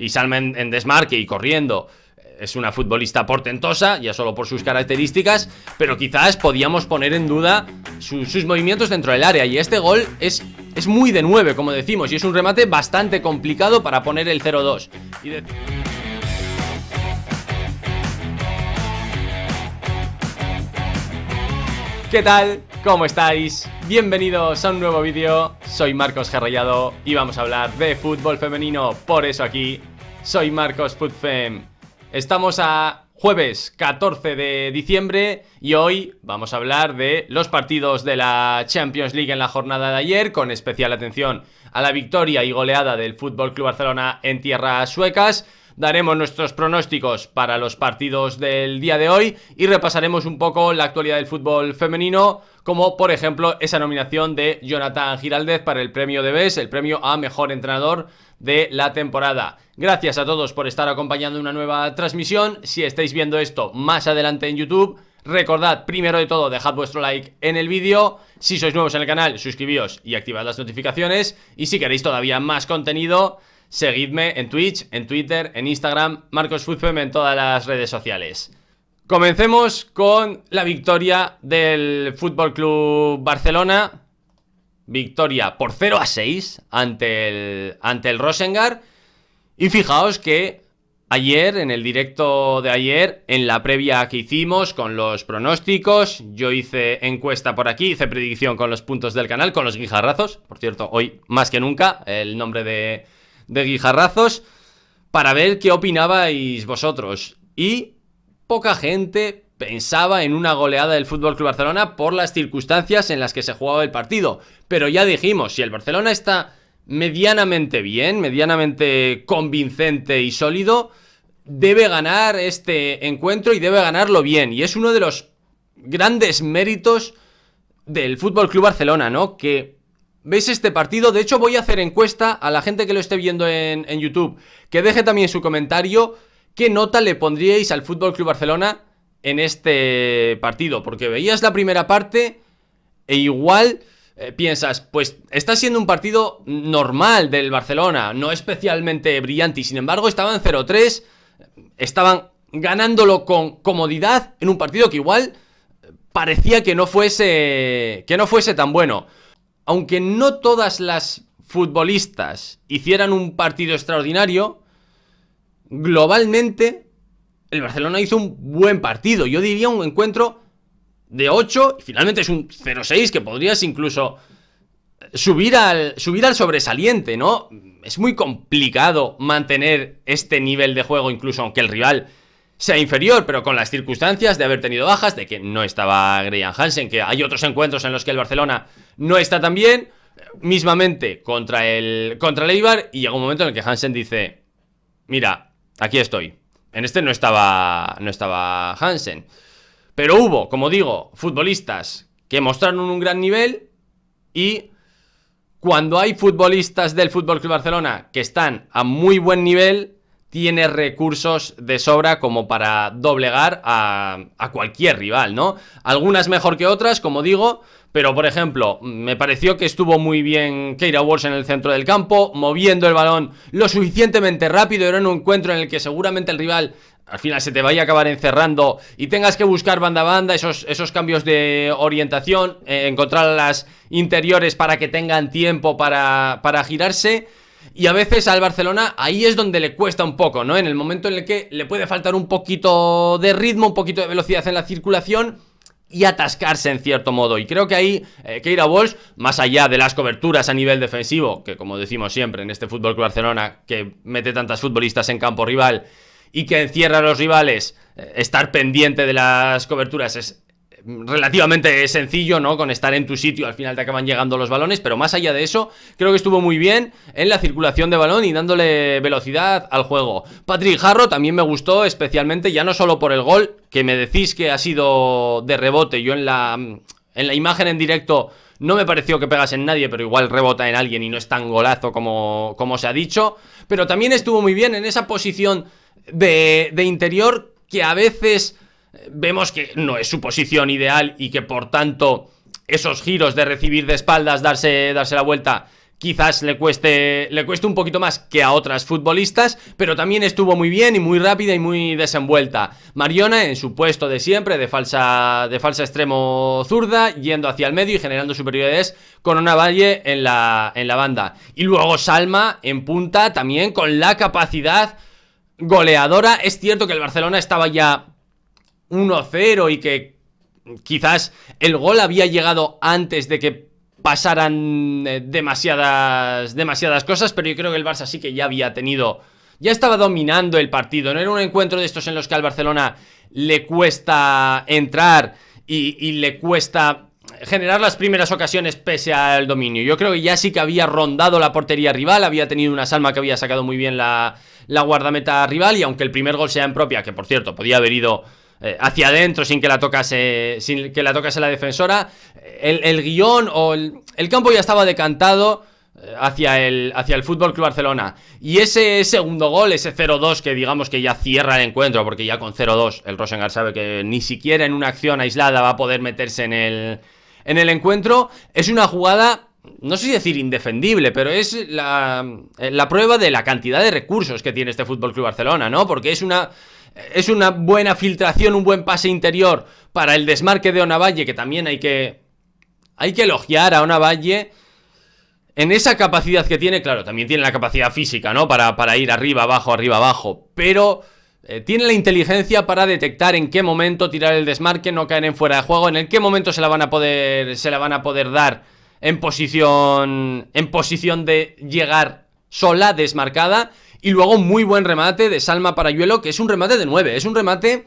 y salme en, desmarque y corriendo es una futbolista portentosa, ya solo por sus características, pero quizás podíamos poner en duda sus movimientos dentro del área. Y este gol es, es muy de nueve como decimos, y es un remate bastante complicado para poner el 0-2. ¿Qué tal? ¿Cómo estáis? Bienvenidos a un nuevo vídeo, soy Marcos Gerrellado y vamos a hablar de fútbol femenino, por eso aquí soy Marcos Putfem. Estamos a jueves 14 de diciembre y hoy vamos a hablar de los partidos de la Champions League en la jornada de ayer, con especial atención a la victoria y goleada del Fútbol Club Barcelona en tierras suecas daremos nuestros pronósticos para los partidos del día de hoy y repasaremos un poco la actualidad del fútbol femenino, como por ejemplo esa nominación de Jonathan Giraldez para el premio de BES, el premio a mejor entrenador de la temporada. Gracias a todos por estar acompañando una nueva transmisión. Si estáis viendo esto más adelante en YouTube, Recordad, primero de todo, dejad vuestro like en el vídeo. Si sois nuevos en el canal, suscribíos y activad las notificaciones. Y si queréis todavía más contenido, Seguidme en Twitch, en Twitter, en Instagram, Marcos Fuzpem en todas las redes sociales. Comencemos con la victoria del Fútbol Club Barcelona. Victoria por 0 a 6 ante el, ante el Rosengar. Y fijaos que ayer, en el directo de ayer, en la previa que hicimos con los pronósticos, yo hice encuesta por aquí, hice predicción con los puntos del canal, con los guijarrazos. Por cierto, hoy más que nunca, el nombre de, de guijarrazos para ver qué opinabais vosotros. Y poca gente pensaba en una goleada del Fútbol Club Barcelona por las circunstancias en las que se jugaba el partido. Pero ya dijimos, si el Barcelona está medianamente bien, medianamente convincente y sólido, debe ganar este encuentro y debe ganarlo bien. Y es uno de los grandes méritos del Fútbol Club Barcelona, ¿no? Que ¿Veis este partido? De hecho voy a hacer encuesta a la gente que lo esté viendo en, YouTube Que deje también su comentario ¿Qué nota le pondríais al FC Club Barcelona en este partido? Porque veías la primera parte e igual eh, piensas, pues está siendo un partido normal del Barcelona, no especialmente brillante y sin embargo estaban 0-3, estaban ganándolo con comodidad en un partido que igual eh, parecía que no fuese que no fuese tan bueno aunque no todas las futbolistas hicieran un partido extraordinario, globalmente el Barcelona hizo un buen partido. Yo diría un encuentro de 8 y finalmente es un 0-6 que podrías incluso subir al, subir al sobresaliente, ¿no? Es muy complicado mantener este nivel de juego incluso aunque el rival sea inferior, pero con las circunstancias de haber tenido bajas, de que no estaba Graham Hansen, que hay otros encuentros en los que el Barcelona no está tan bien, mismamente contra el, contra Eibar, y llega un momento en el que Hansen dice, mira, aquí estoy. En este no estaba, no estaba Hansen. Pero hubo, como digo, futbolistas que mostraron un gran nivel y cuando hay futbolistas del Fútbol Club Barcelona que están a muy buen nivel, tiene recursos de sobra como para doblegar a, cualquier rival, ¿no? Algunas mejor que otras, como digo, pero por ejemplo, me pareció que estuvo muy bien Keira Walsh en el centro del campo, moviendo el balón lo suficientemente rápido, era un encuentro en el que seguramente el rival al final se te vaya a acabar encerrando y tengas que buscar banda a banda, esos, esos cambios de orientación, eh, encontrar las interiores para que tengan tiempo para, para girarse y a veces al Barcelona ahí es donde le cuesta un poco, ¿no? En el momento en el que le puede faltar un poquito de ritmo, un poquito de velocidad en la circulación y atascarse en cierto modo. Y creo que ahí eh, Keira Walsh, más allá de las coberturas a nivel defensivo, que como decimos siempre en este fútbol Club Barcelona, que mete tantas futbolistas en campo rival y que encierra a los rivales, eh, estar pendiente de las coberturas es relativamente sencillo, ¿no? Con estar en tu sitio al final te acaban llegando los balones, pero más allá de eso, creo que estuvo muy bien en la circulación de balón y dándole velocidad al juego. Patrick Jarro también me gustó especialmente, ya no solo por el gol, que me decís que ha sido de rebote, yo en la, en la imagen en directo... No me pareció que pegas en nadie, pero igual rebota en alguien y no es tan golazo como, como se ha dicho. Pero también estuvo muy bien en esa posición de, de interior que a veces vemos que no es su posición ideal y que por tanto esos giros de recibir de espaldas, darse, darse la vuelta, quizás le cueste, le cueste un poquito más que a otras futbolistas, pero también estuvo muy bien y muy rápida y muy desenvuelta. Mariona en su puesto de siempre, de falsa, de falsa extremo zurda, yendo hacia el medio y generando superioridades con una Valle en la, en la banda. Y luego Salma en punta también con la capacidad goleadora. Es cierto que el Barcelona estaba ya 1-0 y que quizás el gol había llegado antes de que pasaran eh, demasiadas, demasiadas cosas, pero yo creo que el Barça sí que ya había tenido, ya estaba dominando el partido, no era un encuentro de estos en los que al Barcelona le cuesta entrar y, le cuesta generar las primeras ocasiones pese al dominio. Yo creo que ya sí que había rondado la portería rival, había tenido una salma que había sacado muy bien la, la guardameta rival y aunque el primer gol sea en propia, que por cierto podía haber ido eh, hacia adentro sin que la tocase, sin que la, tocase la defensora. El, guión o el, campo ya estaba decantado eh, hacia el, hacia el Fútbol Club Barcelona. Y ese segundo gol, ese 0-2, que digamos que ya cierra el encuentro, porque ya con 0-2 el Rosengar sabe que ni siquiera en una acción aislada va a poder meterse en el, en el encuentro, es una jugada. No sé si decir indefendible, pero es la, eh, la prueba de la cantidad de recursos que tiene este Fútbol Club Barcelona, ¿no? Porque es una es una buena filtración, un buen pase interior para el desmarque de Onavalle, que también hay que, hay que elogiar a Onavalle en esa capacidad que tiene, claro, también tiene la capacidad física, ¿no? Para, ir arriba, abajo, arriba, abajo, pero eh, tiene la inteligencia para detectar en qué momento tirar el desmarque, no caer en fuera de juego, en qué momento se la van a poder, se la van a poder dar en posición, en posición de llegar sola, desmarcada, y luego muy buen remate de Salma para Yuelo, que es un remate de 9, es un remate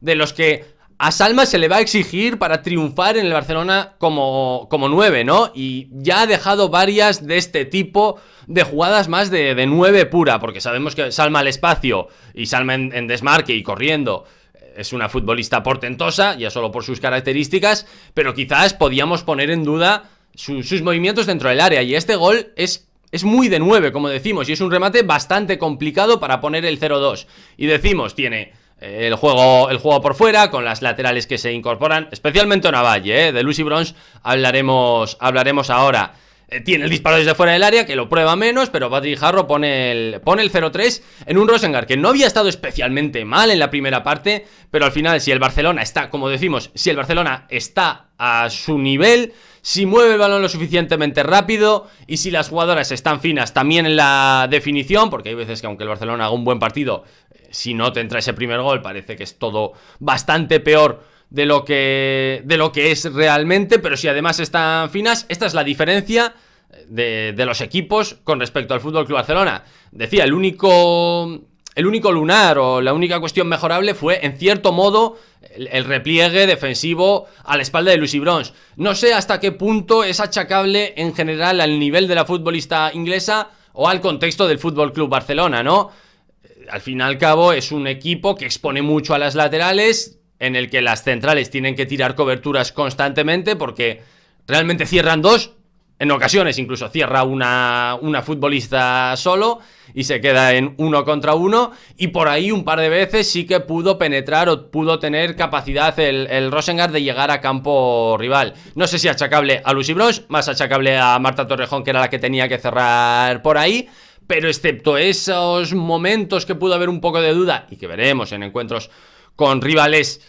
de los que a Salma se le va a exigir para triunfar en el Barcelona como, como 9, ¿no? Y ya ha dejado varias de este tipo de jugadas más de, 9 pura, porque sabemos que Salma al espacio y Salma en, desmarque y corriendo eh, es una futbolista portentosa, ya solo por sus características, pero quizás podíamos poner en duda sus movimientos dentro del área. Y este gol es es muy de 9, como decimos, y es un remate bastante complicado para poner el 0-2. Y decimos, tiene eh, el juego, el juego por fuera, con las laterales que se incorporan, especialmente Navalle, eh, de Lucy Bronze hablaremos, hablaremos ahora. Eh, tiene el disparo desde fuera del área, que lo prueba menos, pero Patrick Jarro pone pone el 0-3 en un Rosengar que no había estado especialmente mal en la primera parte, pero al final si el Barcelona está, como decimos, si el Barcelona está a su nivel si mueve el balón lo suficientemente rápido y si las jugadoras están finas también en la definición, porque hay veces que aunque el Barcelona haga un buen partido, eh, si no te entra ese primer gol parece que es todo bastante peor de lo que, de lo que es realmente, pero si además están finas, esta es la diferencia eh, de, los equipos con respecto al Fútbol Club Barcelona. Decía, el único, el único lunar o la única cuestión mejorable fue, en cierto modo, el, repliegue defensivo a la espalda de Lucy Bronze. No sé hasta qué punto es achacable en general al nivel de la futbolista inglesa o al contexto del Fútbol Club Barcelona, ¿no? Al fin y al cabo es un equipo que expone mucho a las laterales, en el que las centrales tienen que tirar coberturas constantemente porque realmente cierran dos en ocasiones incluso cierra una, una, futbolista solo y se queda en uno contra uno. Y por ahí un par de veces sí que pudo penetrar o pudo tener capacidad el, el Rosengard de llegar a campo rival. No sé si achacable a Lucy Bros, más achacable a Marta Torrejón, que era la que tenía que cerrar por ahí. Pero excepto esos momentos que pudo haber un poco de duda y que veremos en encuentros con rivales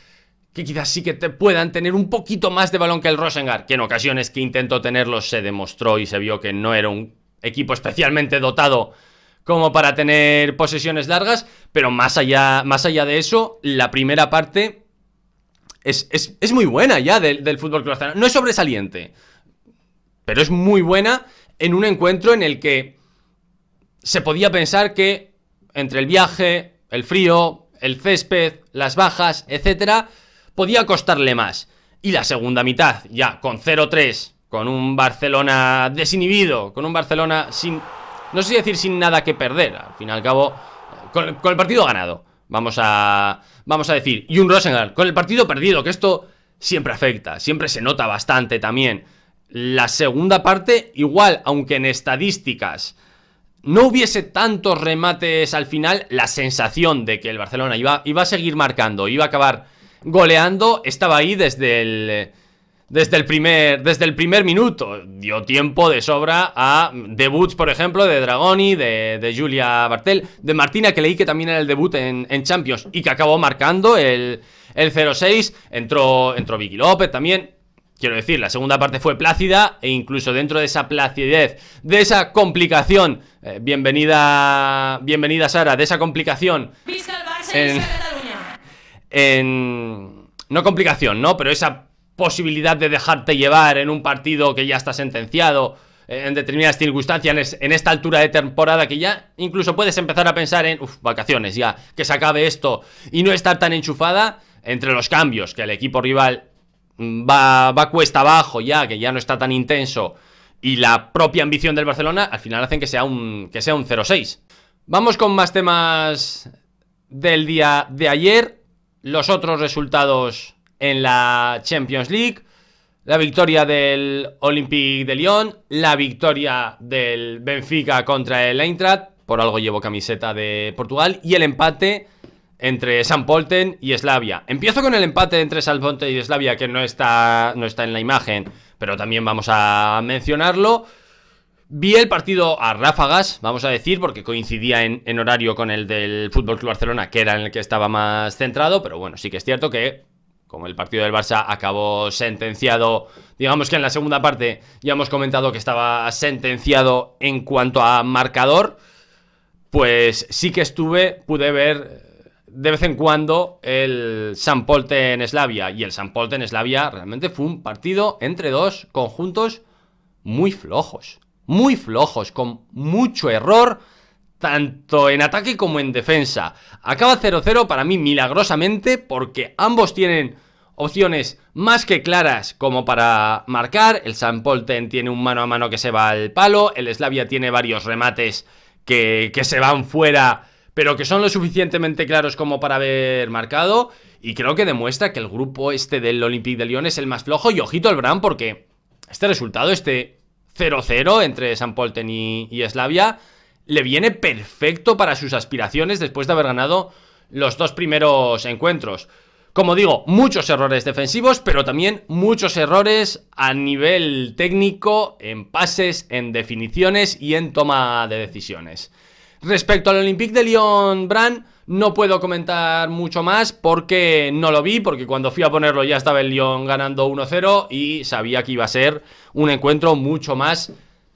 que quizás sí que te puedan tener un poquito más de balón que el Rosengar, que en ocasiones que intentó tenerlos se demostró y se vio que no era un equipo especialmente dotado como para tener posesiones largas, pero más allá, más allá de eso, la primera parte es, muy buena ya del, del fútbol croata, No es sobresaliente, pero es muy buena en un encuentro en el que se podía pensar que entre el viaje, el frío, el césped, las bajas, etcétera, podía costarle más. Y la segunda mitad, ya con 0-3, con un Barcelona desinhibido, con un Barcelona sin, no sé decir sin nada que perder, al fin y al cabo, eh, con, el partido ganado, vamos a, vamos a decir, y un Rosengar, con el partido perdido, que esto siempre afecta, siempre se nota bastante también. La segunda parte, igual, aunque en estadísticas no hubiese tantos remates al final, la sensación de que el Barcelona iba, iba a seguir marcando, iba a acabar goleando, estaba ahí desde el... Desde el, primer, desde el primer minuto dio tiempo de sobra a debuts, por ejemplo, de Dragoni, de, de Julia Bartel, de Martina, que leí que también era el debut en, Champions y que acabó marcando el, 0-6. Entró, entró Vicky López también. Quiero decir, la segunda parte fue plácida e incluso dentro de esa placidez, de esa complicación, eh, bienvenida, bienvenida Sara, de esa complicación en... No complicación, ¿no? Pero esa posibilidad de dejarte llevar en un partido que ya está sentenciado eh, en determinadas circunstancias en esta altura de temporada que ya incluso puedes empezar a pensar en vacaciones ya, que se acabe esto y no estar tan enchufada entre los cambios que el equipo rival mm, va, cuesta abajo ya, que ya no está tan intenso y la propia ambición del Barcelona al final hacen que sea un, que sea un 0-6. Vamos con más temas del día de ayer los otros resultados en la Champions League. La victoria del Olympique de Lyon, la victoria del Benfica contra el Eintracht, por algo llevo camiseta de Portugal, y el empate entre San Polten y Eslavia. Empiezo con el empate entre San Polten y Eslavia, que no está, no está en la imagen, pero también vamos a mencionarlo. Vi el partido a ráfagas, vamos a decir, porque coincidía en, horario con el del Fútbol Club Barcelona, que era en el que estaba más centrado, pero bueno, sí que es cierto que como el partido del Barça acabó sentenciado, digamos que en la segunda parte ya hemos comentado que estaba sentenciado en cuanto a marcador, pues sí que estuve, pude ver eh, de vez en cuando el San en Slavia y el San en Slavia realmente fue un partido entre dos conjuntos muy flojos muy flojos, con mucho error, tanto en ataque como en defensa. Acaba 0-0 para mí milagrosamente porque ambos tienen opciones más que claras como para marcar. El San Polten tiene un mano a mano que se va al palo, el Slavia tiene varios remates que, se van fuera pero que son lo suficientemente claros como para haber marcado y creo que demuestra que el grupo este del Olympique de Lyon es el más flojo y ojito al Brand, porque este resultado, este 0-0 entre San Polten y, y Slavia, le viene perfecto para sus aspiraciones después de haber ganado los dos primeros encuentros. Como digo, muchos errores defensivos, pero también muchos errores a nivel técnico, en pases, en definiciones y en toma de decisiones. Respecto al Olympique de Lyon-Bran, no puedo comentar mucho más porque no lo vi, porque cuando fui a ponerlo ya estaba el Lyon ganando 1-0 y sabía que iba a ser un encuentro mucho más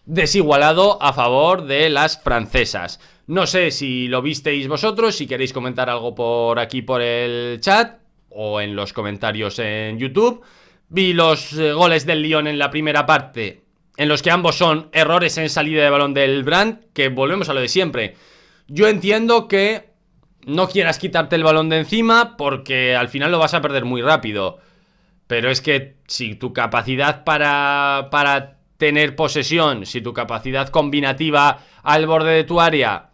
desigualado a favor de las francesas. No sé si lo visteis vosotros, si queréis comentar algo por aquí por el chat o en los comentarios en YouTube. Vi los eh, goles del Lyon en la primera parte, en los que ambos son errores en salida de balón del Brand, que volvemos a lo de siempre. Yo entiendo que no quieras quitarte el balón de encima porque al final lo vas a perder muy rápido. Pero es que si tu capacidad para, para tener posesión, si tu capacidad combinativa al borde de tu área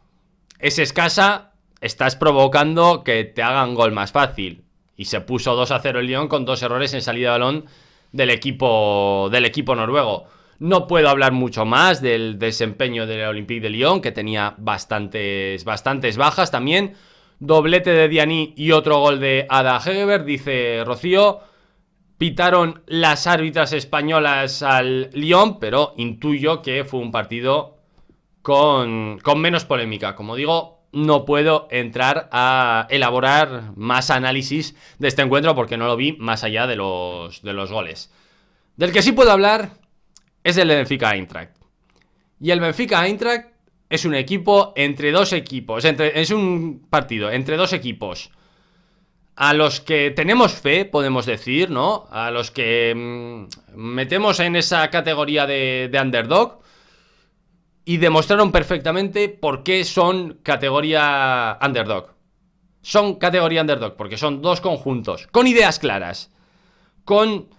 es escasa, estás provocando que te hagan gol más fácil. Y se puso 2 a 0 el Lyon con dos errores en salida de balón del equipo, del equipo noruego. No puedo hablar mucho más del desempeño del Olympique de Lyon, que tenía bastantes, bastantes bajas también doblete de Diani y otro gol de Ada Hegeber, dice Rocío. Pitaron las árbitras españolas al Lyon, pero intuyo que fue un partido con, menos polémica. Como digo, no puedo entrar a elaborar más análisis de este encuentro porque no lo vi más allá de los, de los goles. Del que sí puedo hablar es el de Benfica Eintracht. Y el Benfica Eintracht es un equipo entre dos equipos, entre, es un partido entre dos equipos. A los que tenemos fe, podemos decir, ¿no? A los que mm, metemos en esa categoría de, de underdog y demostraron perfectamente por qué son categoría underdog. Son categoría underdog, porque son dos conjuntos, con ideas claras, con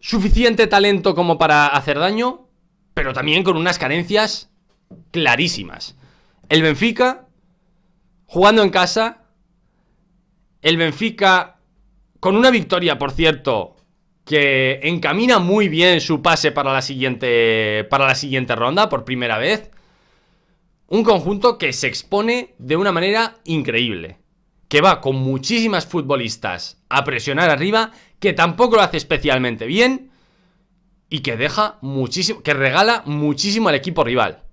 suficiente talento como para hacer daño, pero también con unas carencias clarísimas. El Benfica, jugando en casa, el Benfica, con una victoria, por cierto, que encamina muy bien su pase para la siguiente, para la siguiente ronda, por primera vez. Un conjunto que se expone de una manera increíble. Que va con muchísimas futbolistas a presionar arriba, que tampoco lo hace especialmente bien y que deja muchísimo, que regala muchísimo al equipo rival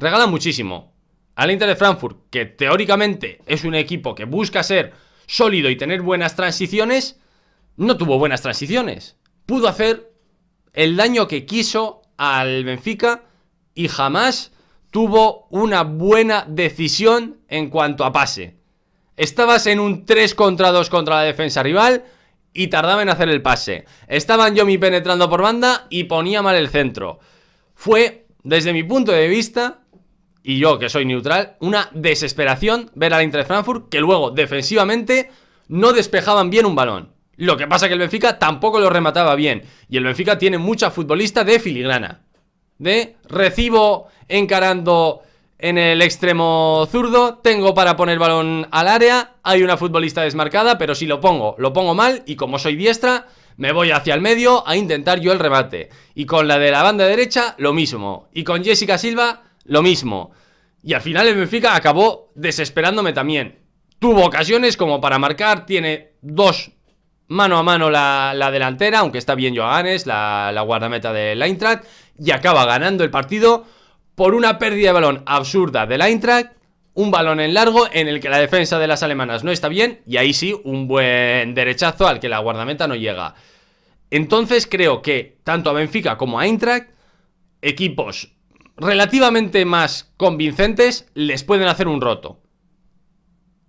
regala muchísimo. Al Inter de Frankfurt, que teóricamente es un equipo que busca ser sólido y tener buenas transiciones, no tuvo buenas transiciones. Pudo hacer el daño que quiso al Benfica y jamás tuvo una buena decisión en cuanto a pase. Estabas en un 3 contra 2 contra la defensa rival y tardaba en hacer el pase. Estaban Yomi penetrando por banda y ponía mal el centro. Fue, desde mi punto de vista, y yo que soy neutral, una desesperación ver al Inter Frankfurt que luego defensivamente no despejaban bien un balón. Lo que pasa que el Benfica tampoco lo remataba bien y el Benfica tiene mucha futbolista de filigrana. De recibo encarando en el extremo zurdo, tengo para poner balón al área, hay una futbolista desmarcada, pero si lo pongo, lo pongo mal y como soy diestra, me voy hacia el medio a intentar yo el remate. Y con la de la banda derecha, lo mismo. Y con Jessica Silva lo mismo. Y al final el Benfica acabó desesperándome también. Tuvo ocasiones como para marcar, tiene dos mano a mano la, delantera, aunque está bien Johannes, la, la guardameta del Eintracht, y acaba ganando el partido por una pérdida de balón absurda del Eintracht, un balón en largo en el que la defensa de las alemanas no está bien, y ahí sí, un buen derechazo al que la guardameta no llega. Entonces creo que tanto a Benfica como a Eintracht, equipos relativamente más convincentes les pueden hacer un roto.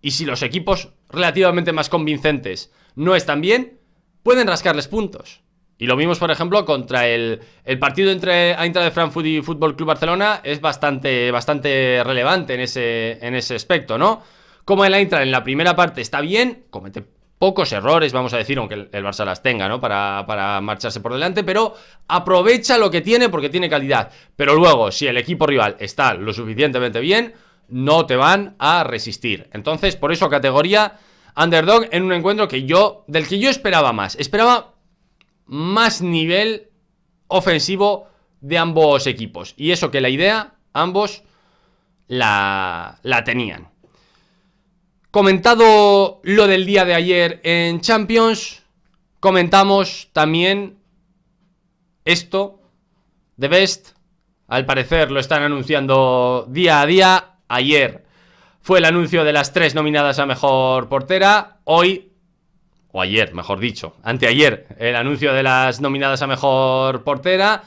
Y si los equipos relativamente más convincentes no están bien, pueden rascarles puntos. Y lo vimos, por ejemplo, contra el, el partido entre Eintracht de Frankfurt y Fútbol Club Barcelona es bastante, bastante relevante en ese, en ese aspecto, ¿no? Como el Eintracht en la primera parte está bien, comete pocos errores, vamos a decir, aunque el Barça las tenga, ¿no? Para, marcharse por delante, pero aprovecha lo que tiene porque tiene calidad. Pero luego, si el equipo rival está lo suficientemente bien, no te van a resistir. Entonces, por eso categoría underdog en un encuentro que yo, del que yo esperaba más. Esperaba más nivel ofensivo de ambos equipos. Y eso que la idea, ambos la, la tenían. Comentado lo del día de ayer en Champions, comentamos también esto de Best. Al parecer lo están anunciando día a día. Ayer fue el anuncio de las tres nominadas a mejor portera. Hoy, o ayer, mejor dicho, anteayer, el anuncio de las nominadas a mejor portera.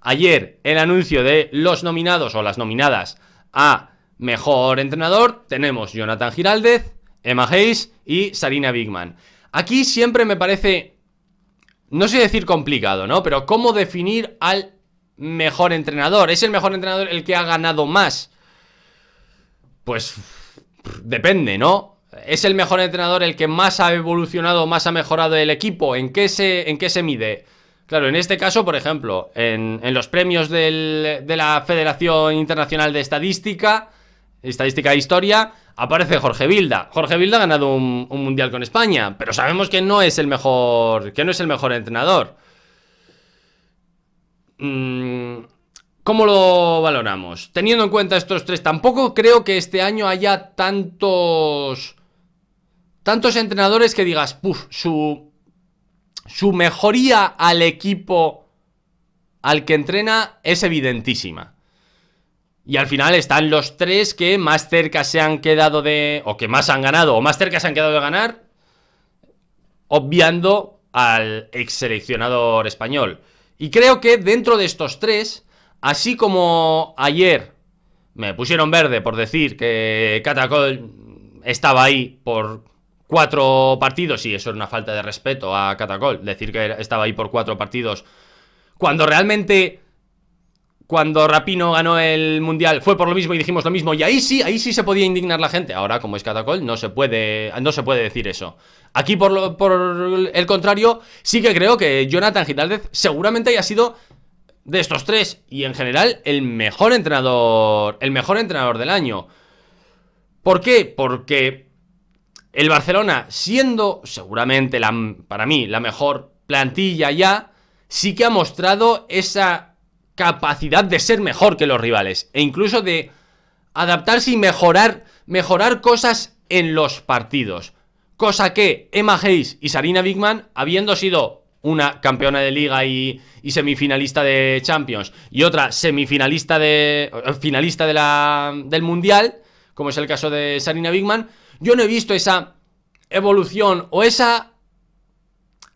Ayer, el anuncio de los nominados o las nominadas a Mejor entrenador tenemos Jonathan Giraldez, Emma Hayes y Sarina Bigman. Aquí siempre me parece, no sé decir complicado, ¿no? Pero cómo definir al mejor entrenador. ¿Es el mejor entrenador el que ha ganado más? Pues depende, ¿no? ¿Es el mejor entrenador el que más ha evolucionado, más ha mejorado el equipo? ¿En qué se, en se mide? Claro, en este caso, por ejemplo, en, los premios de la Federación Internacional de Estadística, estadística de historia, aparece Jorge Vilda. Jorge Vilda ha ganado un, mundial con España, pero sabemos que no es el mejor, que no es el mejor entrenador. Mm, ¿Cómo lo valoramos? Teniendo en cuenta estos tres, tampoco creo que este año haya tantos tantos entrenadores que digas, su su mejoría al equipo al que entrena es evidentísima. Y al final están los tres que más cerca se han quedado de... o que más han ganado, o más cerca se han quedado de ganar, obviando al ex seleccionador español. Y creo que dentro de estos tres, así como ayer me pusieron verde por decir que Catacol estaba ahí por cuatro partidos, y eso es una falta de respeto a Catacol, decir que estaba ahí por cuatro partidos, cuando realmente cuando Rapino ganó el Mundial fue por lo mismo y dijimos lo mismo. Y ahí sí, ahí sí se podía indignar la gente. Ahora, como es Catacol, no se puede, no se puede decir eso. Aquí, por, por el contrario, sí que creo que Jonathan Gitaldez seguramente haya sido de estos tres y en general el mejor entrenador, el mejor entrenador del año. ¿Por qué? Porque el Barcelona, siendo seguramente la, para mí la mejor plantilla ya, sí que ha mostrado esa capacidad de ser mejor que los rivales e incluso de adaptarse y mejorar, mejorar cosas en los partidos. Cosa que Emma Hayes y Sarina Bigman, habiendo sido una campeona de liga y, semifinalista de Champions y otra semifinalista de eh, finalista del Mundial, como es el caso de Sarina Bigman, yo no he visto esa evolución o esa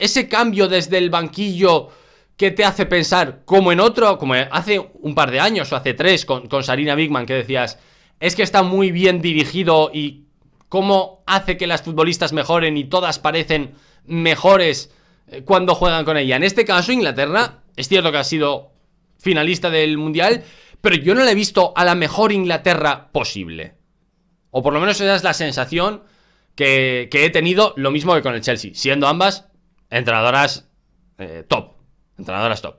ese cambio desde el banquillo que te hace pensar como en otro, como hace un par de años o hace tres con, Sarina Bigman que decías, es que está muy bien dirigido y cómo hace que las futbolistas mejoren y todas parecen mejores eh, cuando juegan con ella. En este caso, Inglaterra, es cierto que ha sido finalista del Mundial, pero yo no la he visto a la mejor Inglaterra posible. O por lo menos esa es la sensación que, he tenido, lo mismo que con el Chelsea, siendo ambas entrenadoras eh, top. Entrenadoras stop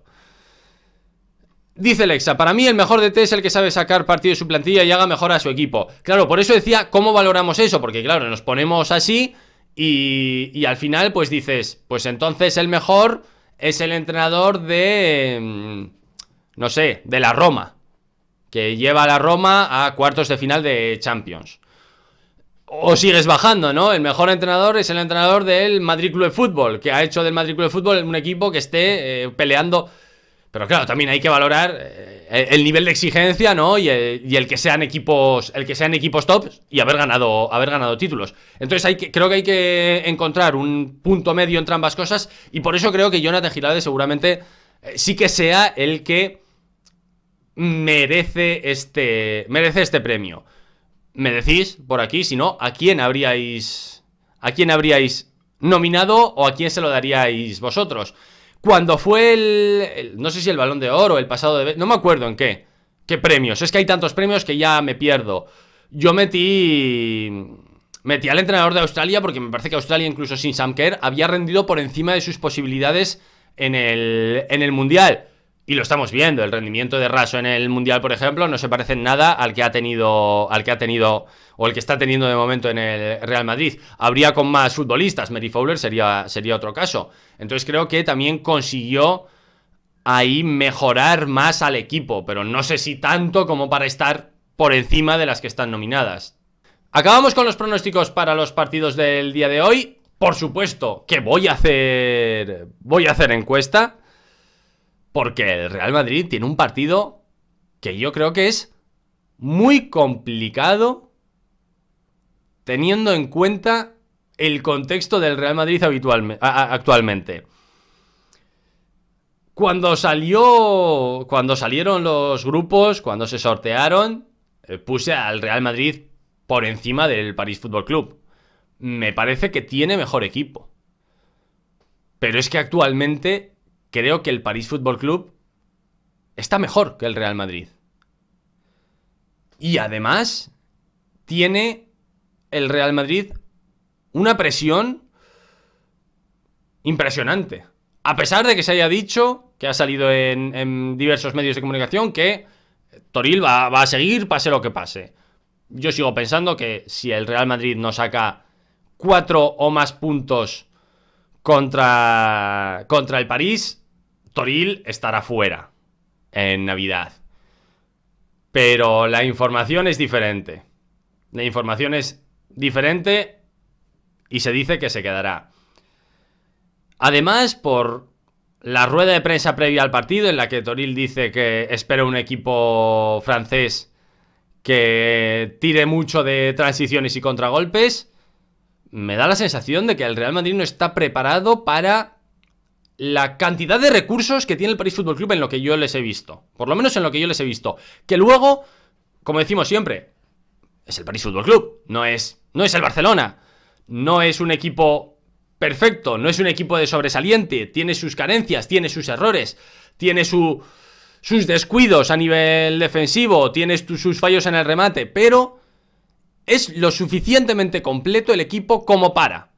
Dice Alexa para mí el mejor de T es el que sabe sacar partido de su plantilla y haga mejor a su equipo. Claro, por eso decía, ¿cómo valoramos eso? Porque claro, nos ponemos así y, y al final pues dices, pues entonces el mejor es el entrenador de, mm, no sé, de la Roma, que lleva a la Roma a cuartos de final de Champions o sigues bajando, ¿no? El mejor entrenador es el entrenador del Madrid Club de Fútbol, que ha hecho del Madrid Club de Fútbol un equipo que esté eh, peleando. Pero claro, también hay que valorar eh, el nivel de exigencia, ¿no? Eh, y, el que sean equipos, el que sean equipos top y haber ganado, haber ganado títulos. Entonces creo que hay que encontrar un punto medio entre ambas cosas y por eso creo que Jonathan Gilade seguramente sí que sea el que merece este, merece este premio me decís por aquí, si no, a quién habríais. ¿A quién habríais nominado o a quién se lo daríais vosotros? Cuando fue el, no sé si el balón de oro, el pasado de. No me acuerdo en qué. ¿Qué premios? Es que hay tantos premios que ya me pierdo. Yo metí. Metí al entrenador de Australia porque me parece que Australia, incluso sin Sam Kerr, había rendido por encima de sus posibilidades en el, en el Mundial. Y lo estamos viendo, el rendimiento de Raso en el Mundial, por ejemplo, no se parece en nada al que ha tenido, al que ha tenido o el que está teniendo de momento en el Real Madrid. Habría con más futbolistas, Mary Fowler sería, sería otro caso. Entonces creo que también consiguió ahí mejorar más al equipo, pero no sé si tanto como para estar por encima de las que están nominadas. Acabamos con los pronósticos para los partidos del día de hoy. Por supuesto que voy a hacer, voy a hacer encuesta. Porque el Real Madrid tiene un partido que yo creo que es muy complicado teniendo en cuenta el contexto del Real Madrid actualmente. Cuando salió, cuando salieron los grupos, cuando se sortearon, eh, puse al Real Madrid por encima del París Fútbol Club. Me parece que tiene mejor equipo. Pero es que actualmente creo que el París Fútbol Club está mejor que el Real Madrid. Y además, tiene el Real Madrid una presión impresionante. A pesar de que se haya dicho, que ha salido en, diversos medios de comunicación, que Toril va, a seguir, pase lo que pase. Yo sigo pensando que si el Real Madrid no saca cuatro o más puntos contra, contra el París, Toril estará fuera en Navidad. Pero la información es diferente. La información es diferente y se dice que se quedará. Además, por la rueda de prensa previa al partido, en la que Toril dice que espera un equipo francés que tire mucho de transiciones y contragolpes, me da la sensación de que el Real Madrid no está preparado para la cantidad de recursos que tiene el París Fútbol Club en lo que yo les he visto. Por lo menos en lo que yo les he visto. Que luego, como decimos siempre, es el París Fútbol Club, no es, no es el Barcelona. No es un equipo perfecto, no es un equipo de sobresaliente. Tiene sus carencias, tiene sus errores, tiene sus descuidos a nivel defensivo, tiene sus fallos en el remate, pero es lo suficientemente completo el equipo como para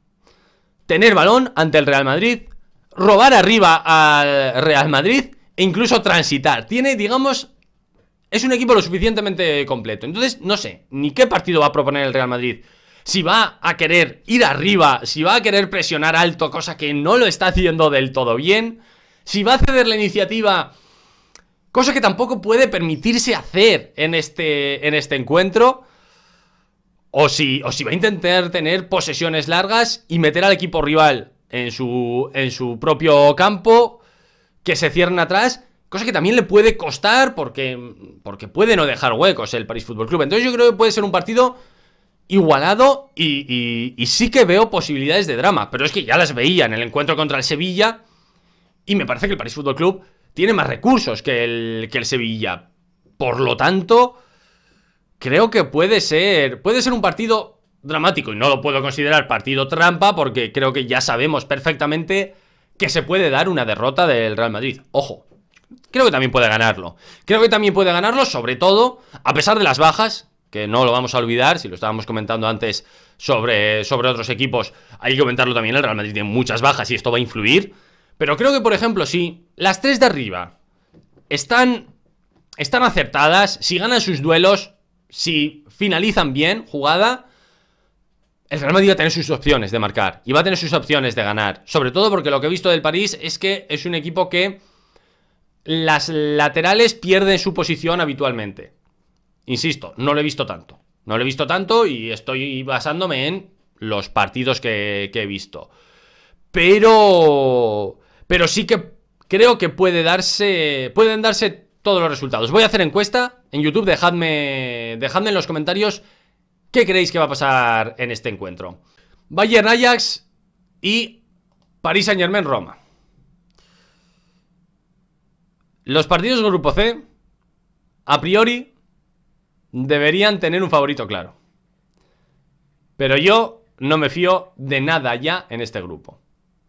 tener balón ante el Real Madrid, robar arriba al Real Madrid e incluso transitar. Tiene, digamos, es un equipo lo suficientemente completo. Entonces, no sé ni qué partido va a proponer el Real Madrid. Si va a querer ir arriba, si va a querer presionar alto, cosa que no lo está haciendo del todo bien. Si va a ceder la iniciativa, cosa que tampoco puede permitirse hacer en este, en este encuentro. O si, o si va a intentar tener posesiones largas y meter al equipo rival en su, en su propio campo, que se cierren atrás, cosa que también le puede costar porque, porque puede no dejar huecos el París Fútbol Club. Entonces yo creo que puede ser un partido igualado y, sí que veo posibilidades de drama, pero es que ya las veía en el encuentro contra el Sevilla y me parece que el París Fútbol Club tiene más recursos que el, que el Sevilla. Por lo tanto, creo que puede ser, puede ser un partido dramático y no lo puedo considerar partido trampa porque creo que ya sabemos perfectamente que se puede dar una derrota del Real Madrid. Ojo, creo que también puede ganarlo. Creo que también puede ganarlo, sobre todo, a pesar de las bajas, que no lo vamos a olvidar, si lo estábamos comentando antes sobre, sobre otros equipos, hay que comentarlo también, el Real Madrid tiene muchas bajas y esto va a influir. Pero creo que, por ejemplo, si las tres de arriba están, están acertadas, si ganan sus duelos, si finalizan bien jugada, el Real Madrid va a tener sus opciones de marcar y va a tener sus opciones de ganar. Sobre todo porque lo que he visto del París es que es un equipo que las laterales pierden su posición habitualmente. Insisto, no lo he visto tanto. No lo he visto tanto y estoy basándome en los partidos que, he visto. Pero. Pero sí que creo que puede darse. Pueden darse todos los resultados. Voy a hacer encuesta en YouTube. Dejadme, dejadme en los comentarios ¿Qué creéis que va a pasar en este encuentro? Bayern Ajax y París Saint Germain Roma. Los partidos del grupo C, a priori, deberían tener un favorito claro. Pero yo no me fío de nada ya en este grupo.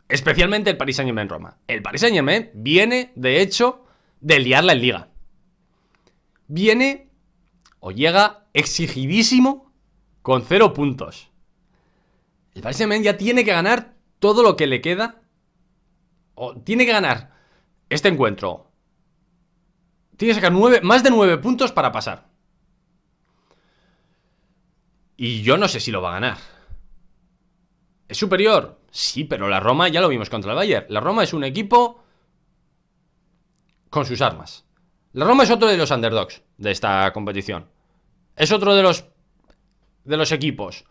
Especialmente el Paris Saint Germain Roma. El Paris Saint Germain viene, de hecho, de liarla en liga. Viene o llega exigidísimo con cero puntos. El Paris ya tiene que ganar todo lo que le queda. O tiene que ganar este encuentro. Tiene que sacar más de nueve puntos para pasar. Y yo no sé si lo va a ganar. ¿Es superior? Sí, pero la Roma ya lo vimos contra el Bayern. La Roma es un equipo con sus armas. La Roma es otro de los underdogs de esta competición. Es otro de los de los equipos.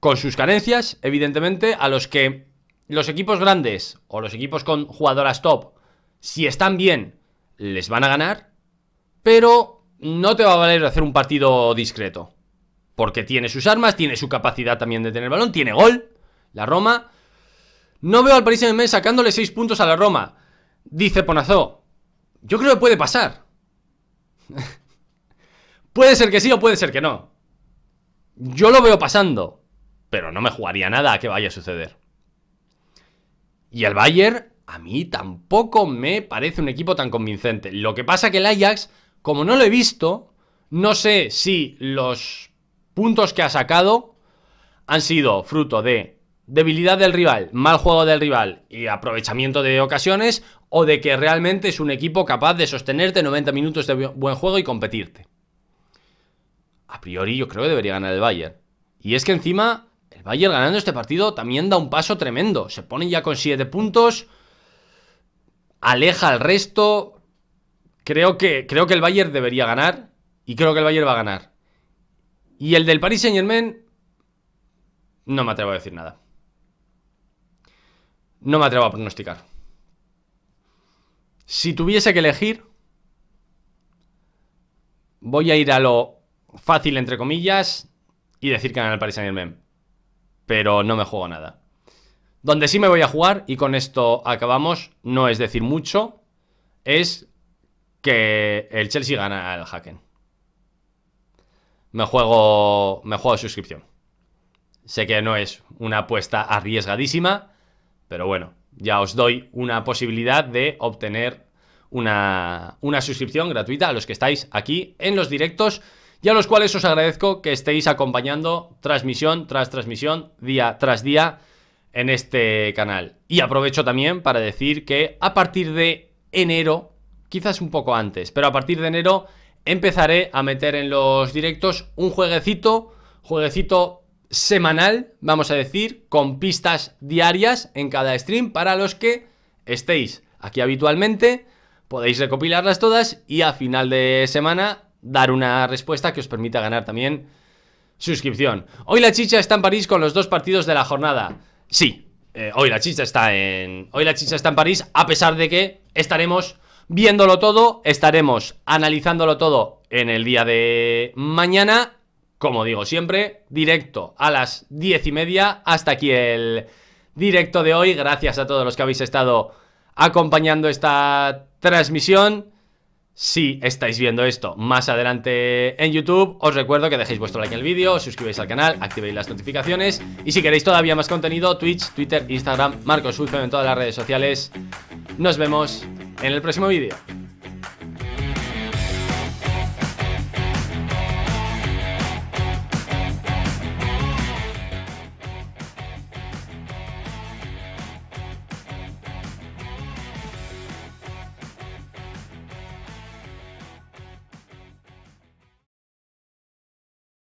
Con sus carencias, evidentemente, a los que los equipos grandes o los equipos con jugadoras top, si están bien, les van a ganar, pero no te va a valer hacer un partido discreto. Porque tiene sus armas, tiene su capacidad también de tener balón, tiene gol, la Roma. No veo al Paris Saint-Germain sacándole 6 puntos a la Roma. Dice Ponazó. Yo creo que puede pasar. puede ser que sí o puede ser que no. Yo lo veo pasando, pero no me jugaría nada a que vaya a suceder. Y el Bayern a mí tampoco me parece un equipo tan convincente. Lo que pasa que el Ajax, como no lo he visto, no sé si los puntos que ha sacado han sido fruto de debilidad del rival, mal juego del rival y aprovechamiento de ocasiones, o de que realmente es un equipo capaz de sostenerte 90 minutos de buen juego y competirte a priori yo creo que debería ganar el Bayern. Y es que encima, el Bayern ganando este partido también da un paso tremendo. Se pone ya con 7 puntos, aleja al resto. Creo que, creo que el Bayern debería ganar y creo que el Bayern va a ganar. Y el del Paris Saint Germain, no me atrevo a decir nada. No me atrevo a pronosticar. Si tuviese que elegir, voy a ir a lo fácil entre comillas y decir que gana el Paris Saint Germain. Pero no me juego nada. Donde sí me voy a jugar, y con esto acabamos, no es decir mucho, es que el Chelsea gana al Haken. Me juego, me juego suscripción. Sé que no es una apuesta arriesgadísima, pero bueno, ya os doy una posibilidad de obtener una, una suscripción gratuita a los que estáis aquí en los directos y a los cuales os agradezco que estéis acompañando transmisión tras transmisión, día tras día en este canal. Y aprovecho también para decir que a partir de enero, quizás un poco antes, pero a partir de enero empezaré a meter en los directos un jueguecito, jueguecito semanal, vamos a decir, con pistas diarias en cada stream para los que estéis aquí habitualmente, podéis recopilarlas todas y a final de semana dar una respuesta que os permita ganar también suscripción. Hoy la chicha está en París con los dos partidos de la jornada. Sí, eh, hoy la chicha está en. Hoy la chicha está en París, a pesar de que estaremos viéndolo todo, estaremos analizándolo todo en el día de mañana. Como digo siempre, directo a las diez y media. Hasta aquí el directo de hoy. Gracias a todos los que habéis estado acompañando esta transmisión. Si estáis viendo esto más adelante en YouTube, os recuerdo que dejéis vuestro like en el vídeo, os suscribáis al canal, activéis las notificaciones y si queréis todavía más contenido, Twitch, Twitter, Instagram, Marcos en todas las redes sociales. Nos vemos en el próximo vídeo.